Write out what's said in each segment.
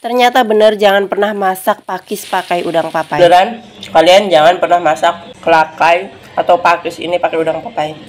Ternyata benar jangan pernah masak pakis pakai udang papai. Beneran, kalian jangan pernah masak kelakai atau pakis ini pakai udang papai.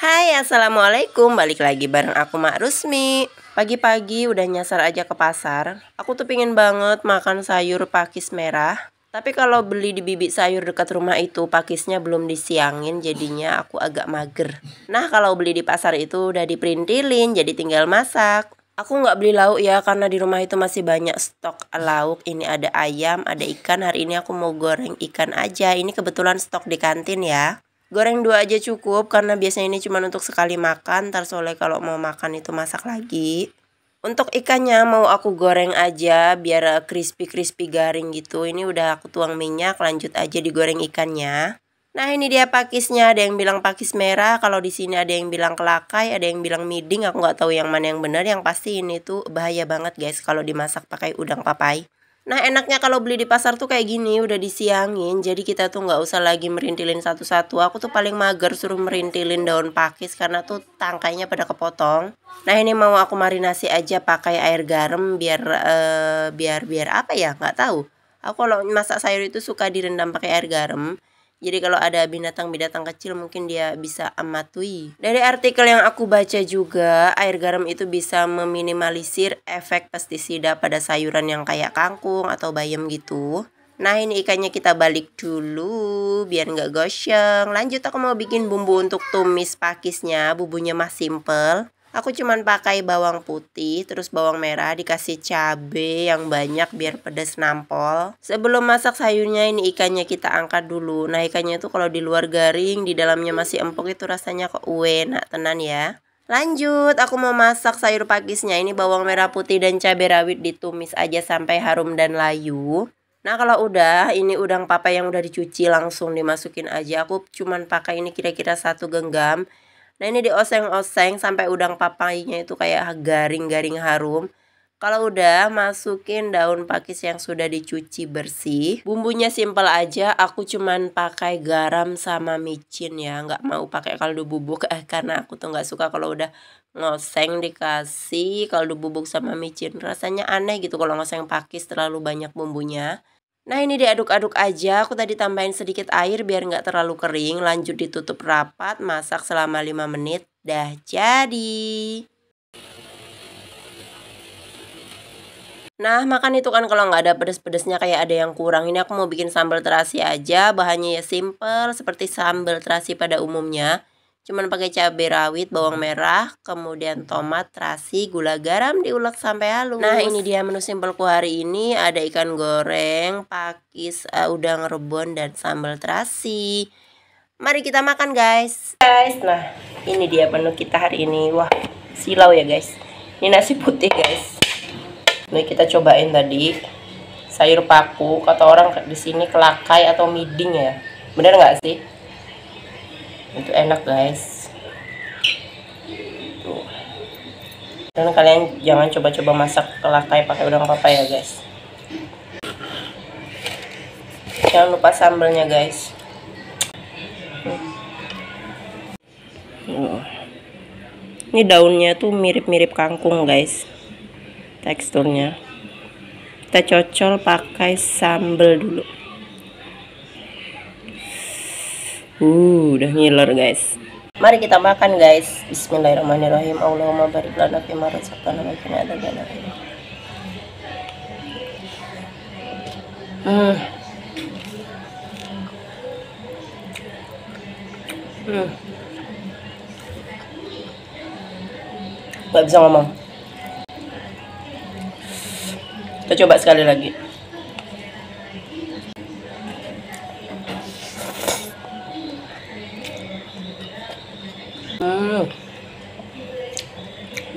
Hai, Assalamualaikum. Balik lagi bareng aku Mak Rusmi. Pagi-pagi udah nyasar aja ke pasar. Aku tuh pingin banget makan sayur pakis merah. Tapi kalau beli di bibit sayur dekat rumah itu pakisnya belum disiangin jadinya aku agak mager. Nah kalau beli di pasar itu udah diprintilin jadi tinggal masak. Aku nggak beli lauk ya karena di rumah itu masih banyak stok lauk. Ini ada ayam, ada ikan. Hari ini aku mau goreng ikan aja. Ini kebetulan stok di kantin ya. Goreng dua aja cukup karena biasanya ini cuma untuk sekali makan. Ntar kalau mau makan itu masak lagi. Untuk ikannya mau aku goreng aja biar crispy-crispy garing gitu. Ini udah aku tuang minyak lanjut aja digoreng ikannya. Nah ini dia pakisnya, ada yang bilang pakis merah, kalau di sini ada yang bilang kelakai, ada yang bilang miding, aku nggak tahu yang mana yang benar. Yang pasti ini tuh bahaya banget guys kalau dimasak pakai udang papai. Nah enaknya kalau beli di pasar tuh kayak gini udah disiangin jadi kita tuh nggak usah lagi merintilin satu-satu Aku tuh paling mager suruh merintilin daun pakis karena tuh tangkainya pada kepotong Nah ini mau aku marinasi aja pakai air garam biar uh, biar biar apa ya nggak tahu Aku kalau masak sayur itu suka direndam pakai air garam jadi kalau ada binatang-binatang kecil mungkin dia bisa amatui. Dari artikel yang aku baca juga, air garam itu bisa meminimalisir efek pestisida pada sayuran yang kayak kangkung atau bayam gitu. Nah ini ikannya kita balik dulu biar nggak gosong Lanjut aku mau bikin bumbu untuk tumis pakisnya Bumbunya mah simple Aku cuman pakai bawang putih, terus bawang merah, dikasih cabe yang banyak biar pedas nampol. Sebelum masak sayurnya ini ikannya kita angkat dulu. Nah, ikannya itu kalau di luar garing, di dalamnya masih empuk itu rasanya kok enak tenan ya. Lanjut, aku mau masak sayur pakisnya. Ini bawang merah putih dan cabai rawit ditumis aja sampai harum dan layu. Nah kalau udah, ini udang papa yang udah dicuci langsung dimasukin aja. Aku cuman pakai ini kira-kira satu genggam. Nah ini dioseng-oseng sampai udang papainya itu kayak garing-garing harum. Kalau udah, masukin daun pakis yang sudah dicuci bersih. Bumbunya simple aja, aku cuman pakai garam sama micin ya. Nggak mau pakai kaldu bubuk, eh, karena aku tuh nggak suka kalau udah ngoseng dikasih kaldu bubuk sama micin. Rasanya aneh gitu kalau ngoseng pakis terlalu banyak bumbunya. Nah ini diaduk-aduk aja, aku tadi tambahin sedikit air biar nggak terlalu kering. Lanjut ditutup rapat, masak selama 5 menit. Dah jadi. Nah makan itu kan kalau nggak ada pedes-pedesnya kayak ada yang kurang. Ini aku mau bikin sambal terasi aja, bahannya ya simple seperti sambal terasi pada umumnya. Cuman pakai cabai rawit, bawang hmm. merah, kemudian hmm. tomat, terasi, gula garam diulek sampai halus. Nah, ini dia menu simpelku hari ini. Ada ikan goreng, pakis, uh, udang rebon dan sambal terasi. Mari kita makan, guys. Guys, nah ini dia menu kita hari ini. Wah, silau ya, guys. Ini nasi putih, guys. Ini kita cobain tadi sayur paku kata orang di sini kelakai atau miding ya. Bener nggak sih? itu enak guys tuh dan kalian jangan coba-coba masak kelakai pakai udang ya guys jangan lupa sambelnya guys tuh. ini daunnya tuh mirip-mirip kangkung guys teksturnya kita cocol pakai sambel dulu Uh, udah ngiler guys. Mari kita makan guys. Bismillahirrahmanirrahim. Allahumma barik lana fi ma razaqtana wa qina adzabannar. Hmm. Hmm. Gak bisa ngomong. Kita coba sekali lagi.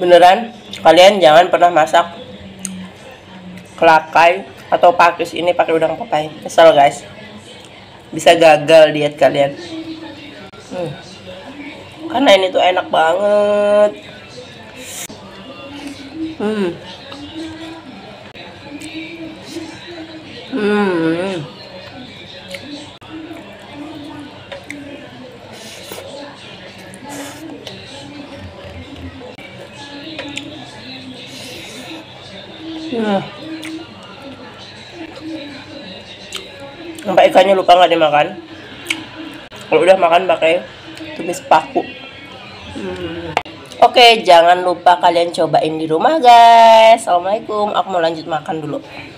beneran kalian jangan pernah masak kelakai atau pakis ini pakai udang pepai kesel guys bisa gagal diet kalian hmm. karena ini tuh enak banget hmm hmm Hmm. Sampai ikannya lupa nggak dimakan. Kalau udah makan pakai tumis paku. Hmm. Oke, okay, jangan lupa kalian cobain di rumah guys. Assalamualaikum. Aku mau lanjut makan dulu.